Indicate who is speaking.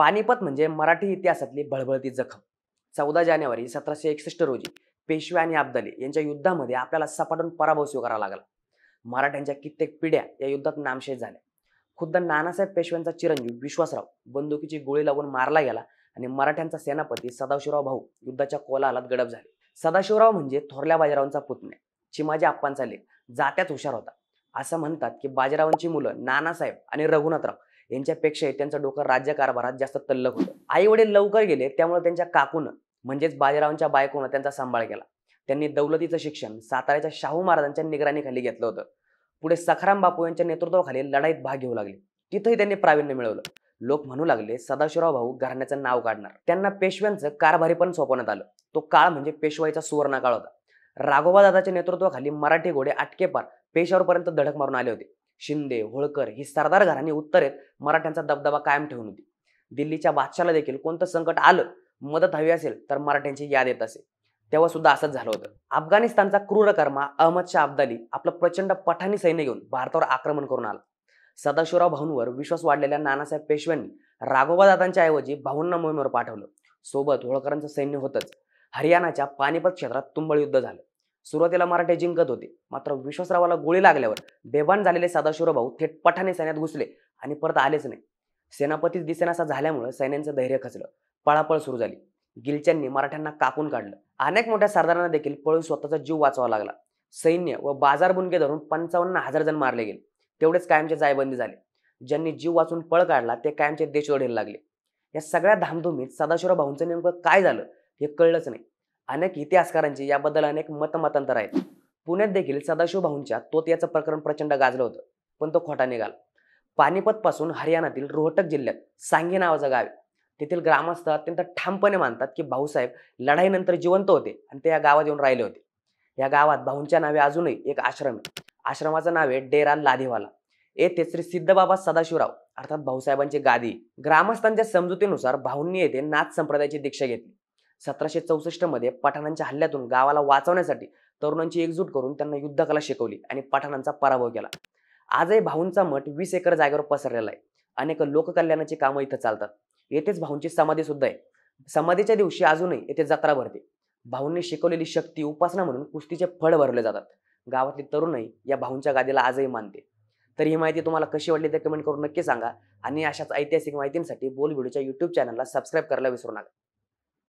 Speaker 1: पानिपत म्हणजे मराठी इतिहासातली बळबळती जखम चौदा जानेवारी सतराशे एकसष्ट रोजी पेशवे आणि अब्दाली यांच्या युद्धामध्ये आपल्याला सपाटून पराभव स्वीकारावा लागला मराठ्यांच्या कित्येक पिढ्या या युद्धात नामशेष झाल्या खुद्द नानासाहेब पेशव्यांचा चिरंजीव विश्वासराव बंदुकीची गोळी लावून मारला गेला आणि मराठ्यांचा सेनापती सदाशिवराव भाऊ युद्धाच्या कोलाहलात गडप झाले सदाशिवराव म्हणजे थोरल्या बाजीरावांचा पुतणे चिमाजी आप्पांचा लेख जात्याच हुशार होता असं म्हणतात की बाजीरावांची मुलं नानासाहेब आणि रघुनाथराव यांच्यापेक्षाही त्यांचा डोकं राज्यकारभारात जास्त तल्लक होतं आई वडील लवकर गेले त्यामुळे त्यांच्या काकून म्हणजेच बाजीरावांच्या बायकोनं त्यांचा सांभाळ केला त्यांनी दौलतीचं शिक्षण साताऱ्याच्या शाहू महाराजांच्या निगराणीखाली घेतलं होतं पुढे सखाराम बापू यांच्या नेतृत्वाखाली लढाईत भाग घेऊ लागले तिथंही त्यांनी प्रावीण्य मिळवलं लोक म्हणू लागले सदाशिवराव भाऊ घराण्याचं नाव काढणार त्यांना पेशव्यांचं कारभारी पण सोपवण्यात आलं तो काळ म्हणजे पेशवाईचा सुवर्ण काळ होता राघोबा दादाच्या नेतृत्वाखाली मराठी घोडे आटकेपार पेशावरपर्यंत धडक मारून आले होते शिंदे होळकर ही सरदार घराणी उत्तरेत मराठ्यांचा दबदबा कायम ठेवून होती दिल्लीच्या बादशाला देखील कोणतं संकट आलं मदत हवी असेल तर मराठ्यांची याद येत असे तेव्हा सुद्धा असंच झालं होतं अफगाणिस्तानचा क्रूरकर्मा अहमद शाह अब्दाली आपलं प्रचंड पठाणी सैन्य घेऊन भारतावर आक्रमण करून आला सदाशिवराव भाऊंवर विश्वास वाढलेल्या नानासाहेब पेशव्यांनी दादांच्या ऐवजी भाऊंना मोहिमेवर पाठवलं सोबत होळकरांचं सैन्य होतंच हरियाणाच्या पानिपत क्षेत्रात तुंबळ युद्ध झालं सुरुवातीला मराठे जिंकत होते मात्र विश्वासरावाला गोळी लागल्यावर बेबान झालेले सदाशिवराव भाऊ थेट पठाने सैन्यात घुसले आणि परत आलेच नाही सेनापतीच दिसेनासा झाल्यामुळे सैन्यांचं धैर्य खचलं पळापळ सुरू झाली गिलच्यांनी मराठ्यांना कापून काढलं अनेक मोठ्या सरदारांना देखील पळून स्वतःचा जीव वाचवा लागला सैन्य व बाजार बुनके धरून पंचावन्न हजार जण मारले गेले तेवढेच कायमचे जायबंदी झाले ज्यांनी जीव वाचून पळ काढला ते कायमचे देश लागले या सगळ्या धामधुमीत सदाशिवराव भाऊंचं नेमकं काय झालं हे कळलंच नाही अनेक इतिहासकारांची याबद्दल अनेक मतमतांतर आहेत पुण्यात देखील सदाशिव भाऊंच्या तोत याचं प्रकरण प्रचंड गाजलं होतं पण तो खोटा निघाला पासून हरियाणातील रोहटक जिल्ह्यात सांगे नावाचं गाव आहे तेथील ग्रामस्थ अत्यंत ठामपणे मानतात की भाऊसाहेब लढाईनंतर जिवंत होते आणि ते या गावात येऊन राहिले होते या गावात भाऊंच्या नावे अजूनही एक आश्रम आहे आश्रमाचं नाव आहे डेरा लाधेवाला येथे श्री सिद्धबाबा सदाशिवराव अर्थात भाऊसाहेबांची गादी ग्रामस्थांच्या समजुतीनुसार भाऊंनी येथे नाथ संप्रदायाची दीक्षा घेतली सतराशे चौसष्ट मध्ये पठाणांच्या हल्ल्यातून गावाला वाचवण्यासाठी तरुणांची एकजूट करून त्यांना युद्धकला शिकवली आणि पठाणांचा पराभव केला आजही भाऊंचा मठ वीस एकर जागेवर पसरलेला आहे अनेक लोककल्याणाची कामं इथं चालतात येथेच भाऊंची समाधी सुद्धा आहे समाधीच्या दिवशी अजूनही येथे जत्रा भरते भाऊंनी शिकवलेली शक्ती उपासना म्हणून कुस्तीचे फळ भरवले जातात गावातले तरुणही या भाऊंच्या गादीला आजही मानते तर ही माहिती तुम्हाला कशी वाटली ते कमेंट करून नक्की सांगा आणि अशाच ऐतिहासिक माहितींसाठी बोल व्हिडिओच्या युट्यूब चॅनलला सबस्क्राईब करायला विसरू नका